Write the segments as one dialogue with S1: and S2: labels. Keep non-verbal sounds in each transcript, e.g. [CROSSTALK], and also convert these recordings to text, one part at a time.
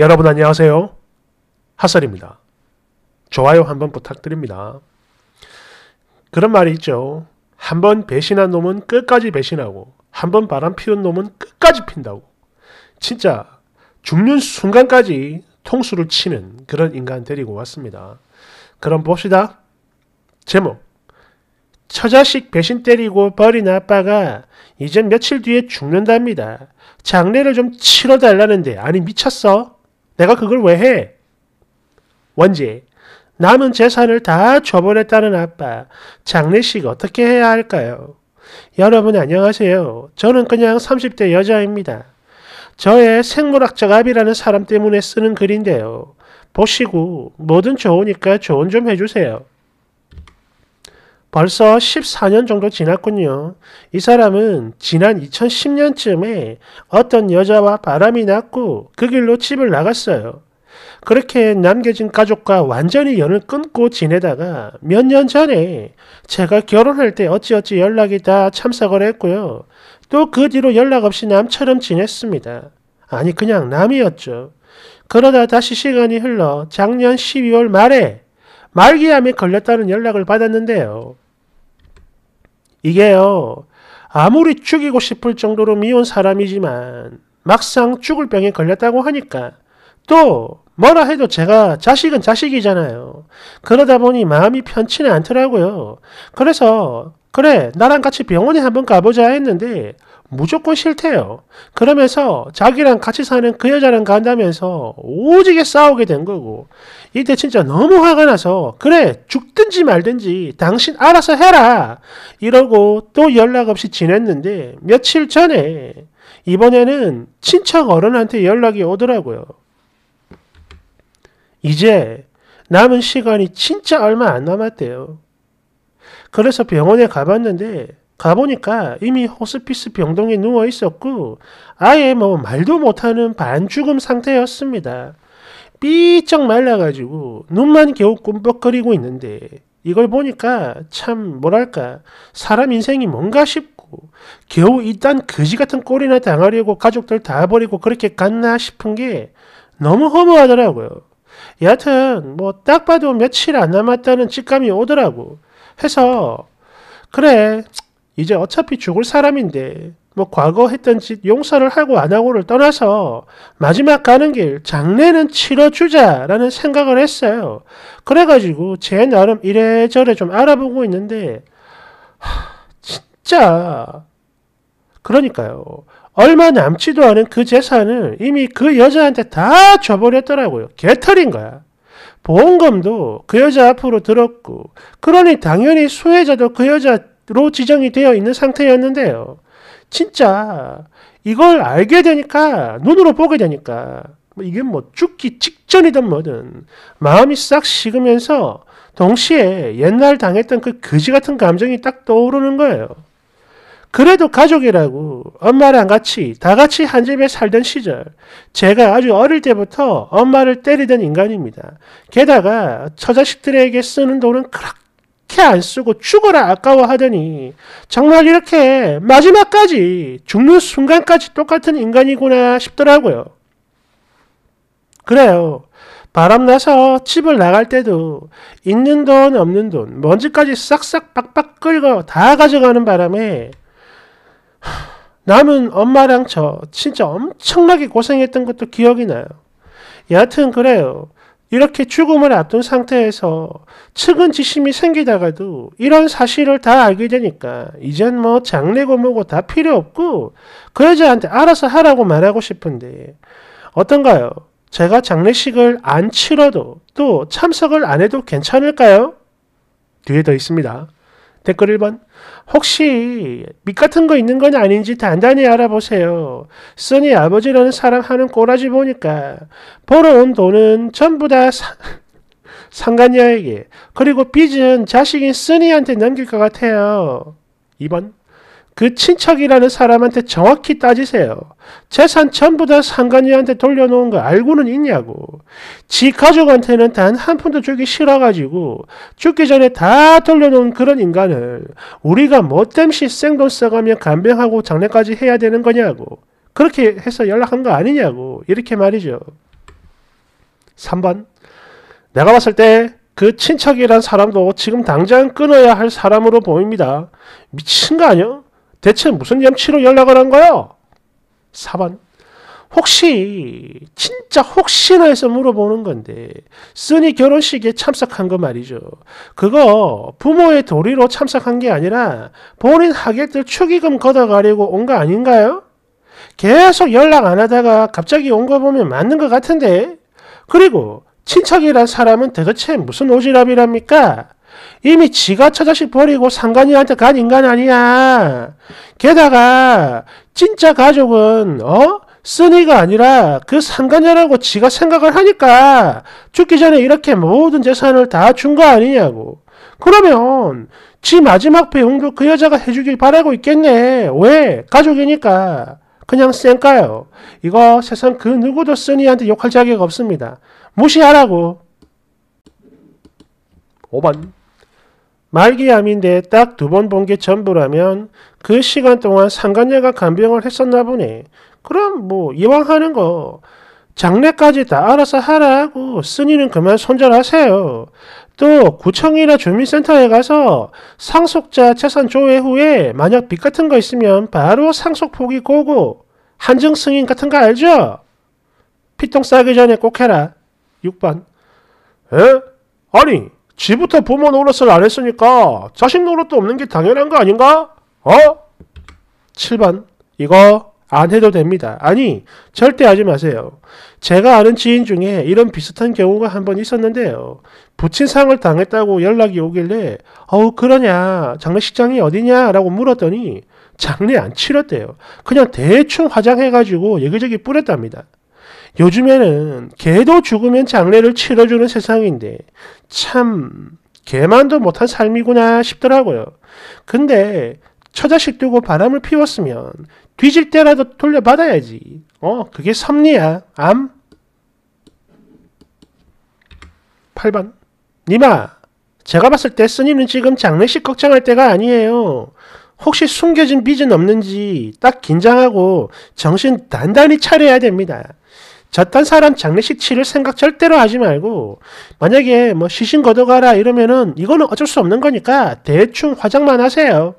S1: 여러분 안녕하세요. 하설입니다. 좋아요 한번 부탁드립니다. 그런 말이 있죠. 한번 배신한 놈은 끝까지 배신하고 한번 바람 피운 놈은 끝까지 핀다고. 진짜 죽는 순간까지 통수를 치는 그런 인간 데리고 왔습니다. 그럼 봅시다. 제목 처자식 배신 때리고 버린 아빠가 이젠 며칠 뒤에 죽는답니다. 장례를 좀 치러달라는데 아니 미쳤어? 내가 그걸 왜 해? 원지, 남은 재산을 다 줘버렸다는 아빠, 장례식 어떻게 해야 할까요? 여러분 안녕하세요. 저는 그냥 30대 여자입니다. 저의 생물학적 압이라는 사람 때문에 쓰는 글인데요. 보시고 뭐든 좋으니까 조언 좀 해주세요. 벌써 14년 정도 지났군요. 이 사람은 지난 2010년쯤에 어떤 여자와 바람이 났고 그 길로 집을 나갔어요. 그렇게 남겨진 가족과 완전히 연을 끊고 지내다가 몇 년 전에 제가 결혼할 때 어찌어찌 연락이 다 참석을 했고요. 또 그 뒤로 연락 없이 남처럼 지냈습니다. 아니 그냥 남이었죠. 그러다 다시 시간이 흘러 작년 12월 말에 말기암에 걸렸다는 연락을 받았는데요. 이게요. 아무리 죽이고 싶을 정도로 미운 사람이지만 막상 죽을 병에 걸렸다고 하니까 또 뭐라 해도 제가 자식은 자식이잖아요. 그러다 보니 마음이 편치는 않더라고요. 그래서 그래 나랑 같이 병원에 한번 가보자 했는데 무조건 싫대요. 그러면서 자기랑 같이 사는 그 여자랑 간다면서 오지게 싸우게 된 거고 이때 진짜 너무 화가 나서 그래 죽든지 말든지 당신 알아서 해라 이러고 또 연락 없이 지냈는데 며칠 전에 이번에는 친척 어른한테 연락이 오더라고요. 이제 남은 시간이 진짜 얼마 안 남았대요. 그래서 병원에 가봤는데 가보니까 이미 호스피스 병동에 누워 있었고 아예 뭐 말도 못하는 반죽음 상태였습니다. 삐쩍 말라가지고 눈만 겨우 꿈뻑거리고 있는데 이걸 보니까 참 뭐랄까 사람 인생이 뭔가 싶고 겨우 이딴 거지 같은 꼴이나 당하려고 가족들 다 버리고 그렇게 갔나 싶은 게 너무 허무하더라고요. 여하튼 뭐 딱 봐도 며칠 안 남았다는 직감이 오더라고. 해서 그래 이제 어차피 죽을 사람인데 뭐 과거 했던 짓 용서를 하고 안 하고를 떠나서 마지막 가는 길 장례는 치러주자라는 생각을 했어요. 그래가지고 제 나름 이래저래 좀 알아보고 있는데 하, 진짜 그러니까요. 얼마 남지도 않은 그 재산을 이미 그 여자한테 다 줘버렸더라고요. 개털인 거야. 보험금도 그 여자 앞으로 들었고 그러니 당연히 수혜자도 그 여자 로 지정이 되어 있는 상태였는데요. 진짜 이걸 알게 되니까 눈으로 보게 되니까 뭐 이게 뭐 죽기 직전이든 뭐든 마음이 싹 식으면서 동시에 옛날 당했던 그 거지 같은 감정이 딱 떠오르는 거예요. 그래도 가족이라고 엄마랑 같이 다 같이 한 집에 살던 시절 제가 아주 어릴 때부터 엄마를 때리던 인간입니다. 게다가 처자식들에게 쓰는 돈은 그렇게 이렇안 쓰고 죽어라 아까워하더니 정말 이렇게 마지막까지 죽는 순간까지 똑같은 인간이구나 싶더라고요. 그래요. 바람나서 집을 나갈 때도 있는 돈 없는 돈 먼지까지 싹싹 빡빡 끌고 다 가져가는 바람에 남은 엄마랑 저 진짜 엄청나게 고생했던 것도 기억이 나요. 여하튼 그래요. 이렇게 죽음을 앞둔 상태에서 측은지심이 생기다가도 이런 사실을 다 알게 되니까 이젠 뭐 장례고 뭐고 다 필요 없고 그 여자한테 알아서 하라고 말하고 싶은데 어떤가요? 제가 장례식을 안 치러도 또 참석을 안 해도 괜찮을까요? 뒤에 더 있습니다. 댓글 1번 혹시 밑 같은 거 있는 건 아닌지 단단히 알아보세요. 써니 아버지라는 사람 하는 꼬라지 보니까 벌어온 돈은 전부 다 상간녀에게 그리고 빚은 자식인 쓰니한테 넘길 것 같아요. 2번 그 친척이라는 사람한테 정확히 따지세요. 재산 전부 다 상관녀한테 돌려놓은 거 알고는 있냐고. 지 가족한테는 단 한 푼도 주기 싫어가지고 죽기 전에 다 돌려놓은 그런 인간을 우리가 뭐땜시 생돈 써가며 간병하고 장례까지 해야 되는 거냐고. 그렇게 해서 연락한 거 아니냐고. 이렇게 말이죠. 3번. 내가 봤을 때 그 친척이란 사람도 지금 당장 끊어야 할 사람으로 보입니다. 미친 거 아니야? 대체 무슨 염치로 연락을 한 거요? 4번 혹시 진짜 혹시나 해서 물어보는 건데 쓰니 결혼식에 참석한 거 말이죠. 그거 부모의 도리로 참석한 게 아니라 본인 하객들 축의금 걷어가려고 온 거 아닌가요? 계속 연락 안 하다가 갑자기 온 거 보면 맞는 것 같은데 그리고 친척이란 사람은 도대체 무슨 오지랖이랍니까? 이미 지가 처자식 버리고 상관이한테 간 인간 아니야. 게다가 진짜 가족은 어? 쓰니가 아니라 그 상관이라고 지가 생각을 하니까 죽기 전에 이렇게 모든 재산을 다 준 거 아니냐고. 그러면 지 마지막 배웅도 그 여자가 해주길 바라고 있겠네. 왜? 가족이니까. 그냥 쌩까요. 이거 세상 그 누구도 쓰니한테 욕할 자격 없습니다. 무시하라고. 5번. 말기암인데 딱 두 번 본 게 전부라면 그 시간 동안 상간녀가 간병을 했었나 보네. 그럼 뭐 이왕 하는 거 장례까지 다 알아서 하라고 쓰니는 그만 손절하세요. 또 구청이나 주민센터에 가서 상속자 재산 조회 후에 만약 빚 같은 거 있으면 바로 상속 포기 고고 한증 승인 같은 거 알죠? 피똥 싸기 전에 꼭 해라. 6번. 에? 아니 지부터 부모 노릇을 안 했으니까 자식 노릇도 없는 게 당연한 거 아닌가? 어? 7번 이거 안 해도 됩니다. 아니 절대 하지 마세요. 제가 아는 지인 중에 이런 비슷한 경우가 한 번 있었는데요. 부친상을 당했다고 연락이 오길래 어우 그러냐 장례식장이 어디냐라고 물었더니 장례 안 치렀대요. 그냥 대충 화장해가지고 여기저기 뿌렸답니다. 요즘에는 개도 죽으면 장례를 치러주는 세상인데 참 개만도 못한 삶이구나 싶더라고요. 근데 처자식 두고 바람을 피웠으면 뒤질 때라도 돌려받아야지. 어, 그게 섭리야. 암. 8번. 니마, 제가 봤을 때 스님은 지금 장례식 걱정할 때가 아니에요. 혹시 숨겨진 빚은 없는지 딱 긴장하고 정신 단단히 차려야 됩니다. 저딴 사람 장례식 치를 생각 절대로 하지 말고 만약에 뭐 시신 걷어가라 이러면은 이거는 어쩔 수 없는 거니까 대충 화장만 하세요.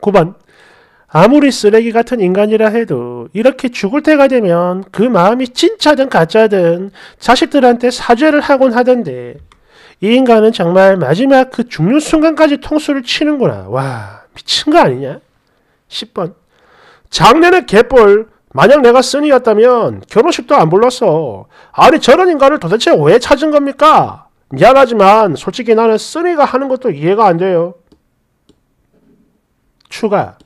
S1: 9번 아무리 쓰레기 같은 인간이라 해도 이렇게 죽을 때가 되면 그 마음이 진짜든 가짜든 자식들한테 사죄를 하곤 하던데 이 인간은 정말 마지막 그 죽는 순간까지 통수를 치는구나. 와 미친 거 아니냐? 10번 장례는 개뿔 만약 내가 쓴이였다면 결혼식도 안 불렀어. 아니 저런 인간을 도대체 왜 찾은 겁니까? 미안하지만 솔직히 나는 쓴이가 하는 것도 이해가 안 돼요. 추가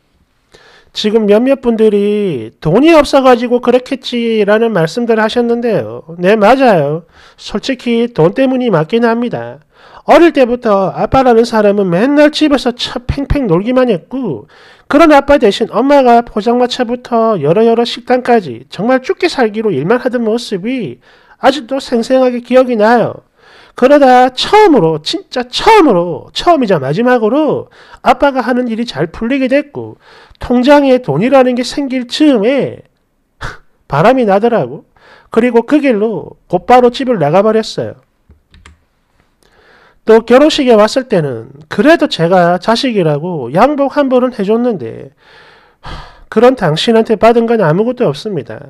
S1: 지금 몇몇 분들이 돈이 없어가지고 그렇겠지라는 말씀들 하셨는데요. 네, 맞아요. 솔직히 돈 때문이 맞긴 합니다. 어릴 때부터 아빠라는 사람은 맨날 집에서 차 팽팽 놀기만 했고 그런 아빠 대신 엄마가 포장마차부터 여러 여러 식당까지 정말 죽게 살기로 일만 하던 모습이 아직도 생생하게 기억이 나요. 그러다 처음으로 진짜 처음으로 처음이자 마지막으로 아빠가 하는 일이 잘 풀리게 됐고 통장에 돈이라는 게 생길 즈음에 [LAUGHS] 바람이 나더라고. 그리고 그 길로 곧바로 집을 나가버렸어요. 또 결혼식에 왔을 때는 그래도 제가 자식이라고 양복 한 벌은 해줬는데 그런 당신한테 받은 건 아무것도 없습니다.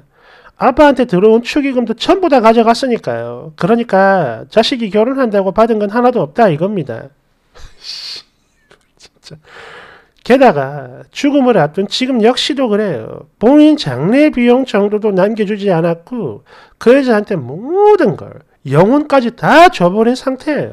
S1: 아빠한테 들어온 축의금도 전부 다 가져갔으니까요. 그러니까 자식이 결혼한다고 받은 건 하나도 없다 이겁니다. [LAUGHS] 진짜. 게다가 죽음을 앞둔 지금 역시도 그래요. 본인 장례 비용 정도도 남겨주지 않았고 그 여자한테 모든 걸 영혼까지 다 줘버린 상태예요.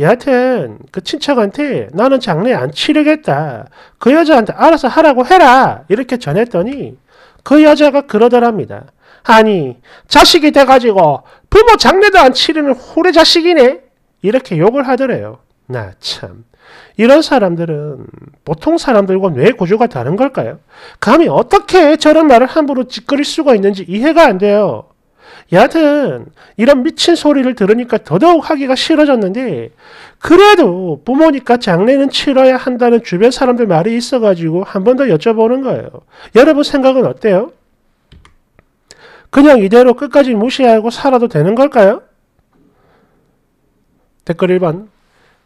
S1: 여하튼 그 친척한테 나는 장례 안 치르겠다. 그 여자한테 알아서 하라고 해라. 이렇게 전했더니 그 여자가 그러더랍니다. 아니 자식이 돼가지고 부모 장례도 안 치르는 후래 자식이네. 이렇게 욕을 하더래요. 나 참. 이런 사람들은 보통 사람들과 뇌 구조가 다른 걸까요? 감히 어떻게 저런 말을 함부로 짓거릴 수가 있는지 이해가 안 돼요. 여하튼 이런 미친 소리를 들으니까 더더욱 하기가 싫어졌는데 그래도 부모니까 장례는 치러야 한다는 주변 사람들 말이 있어가지고 한 번 더 여쭤보는 거예요. 여러분 생각은 어때요? 그냥 이대로 끝까지 무시하고 살아도 되는 걸까요? 댓글 1번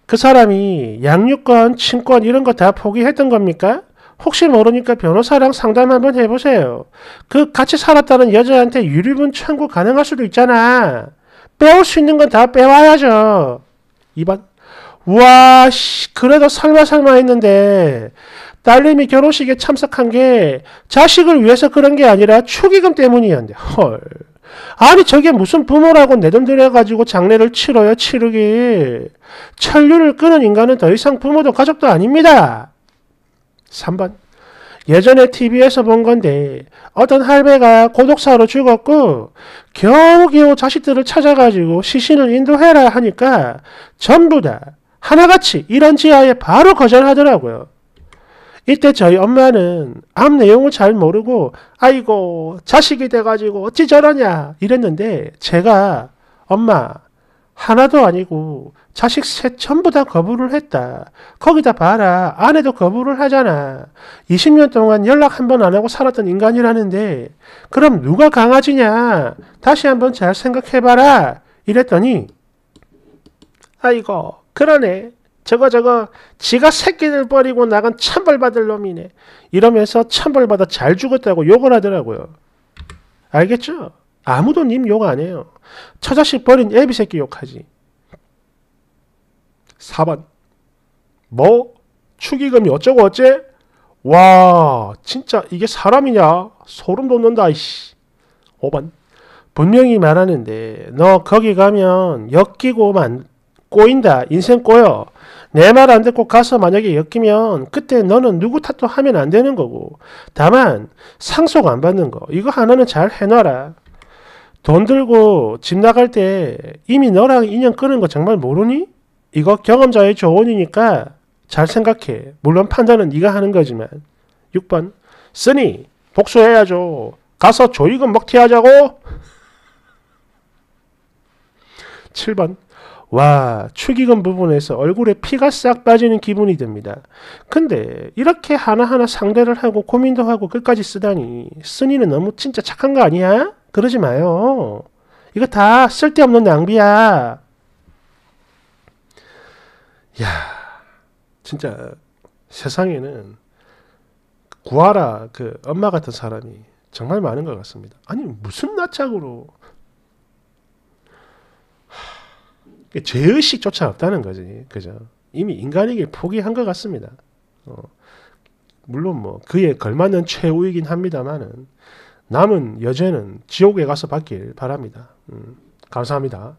S1: 그 사람이 양육권, 친권 이런 거 다 포기했던 겁니까? 혹시 모르니까 변호사랑 상담 한번 해보세요. 그 같이 살았다는 여자한테 유류분 청구 가능할 수도 있잖아. 빼올 수 있는 건 다 빼와야죠. 2번. 와, 씨, 그래도 설마 설마 했는데, 딸님이 결혼식에 참석한 게 자식을 위해서 그런 게 아니라 축의금 때문이었는데, 헐. 아니, 저게 무슨 부모라고 내 돈 들여가지고 장례를 치러요, 치르기. 천류를 끄는 인간은 더 이상 부모도 가족도 아닙니다. 3번. 예전에 TV에서 본 건데 어떤 할배가 고독사로 죽었고 겨우겨우 자식들을 찾아가지고 시신을 인도해라 하니까 전부 다 하나같이 이런 지하에 바로 거절하더라고요. 이때 저희 엄마는 앞 내용을 잘 모르고 아이고 자식이 돼가지고 어찌 저러냐 이랬는데 제가 엄마 하나도 아니고 자식 셋 전부 다 거부를 했다. 거기다 봐라. 아내도 거부를 하잖아. 20년 동안 연락 한 번 안 하고 살았던 인간이라는데 그럼 누가 강아지냐? 다시 한번 잘 생각해봐라. 이랬더니 아이고 그러네. 저거 저거 지가 새끼들 버리고 나간 참벌받을 놈이네. 이러면서 참벌받아잘 죽었다고 욕을 하더라고요. 알겠죠? 아무도 님 욕 안 해요. 처자식 버린 애비 새끼 욕하지. 4번 뭐? 축의금이 어쩌고 어째? 와 진짜 이게 사람이냐? 소름 돋는다 이씨. 5번 분명히 말하는데 너 거기 가면 엮이고만 꼬인다. 인생 꼬여. 내 말 안 듣고 가서 만약에 엮이면 그때 너는 누구 탓도 하면 안 되는 거고 다만 상속 안 받는 거 이거 하나는 잘 해놔라. 돈 들고 집 나갈 때 이미 너랑 인연 끄는 거 정말 모르니? 이거 경험자의 조언이니까 잘 생각해. 물론 판단은 네가 하는 거지만. 6번. 쓰니 복수해야죠. 가서 조이금 먹튀하자고. 7번. 와, 축의금 부분에서 얼굴에 피가 싹 빠지는 기분이 듭니다. 근데 이렇게 하나하나 상대를 하고 고민도 하고 끝까지 쓰다니 쓰니는 너무 진짜 착한 거 아니야? 그러지 마요. 이거 다 쓸데없는 낭비야. 야, 진짜 세상에는 구하라 그 엄마 같은 사람이 정말 많은 것 같습니다. 아니 무슨 낯짝으로 죄의식조차 없다는 거지, 그죠? 이미 인간에게 포기한 것 같습니다. 어, 물론 뭐 그에 걸맞는 최후이긴 합니다만은 남은 여제는 지옥에 가서 받길 바랍니다. 음, 감사합니다.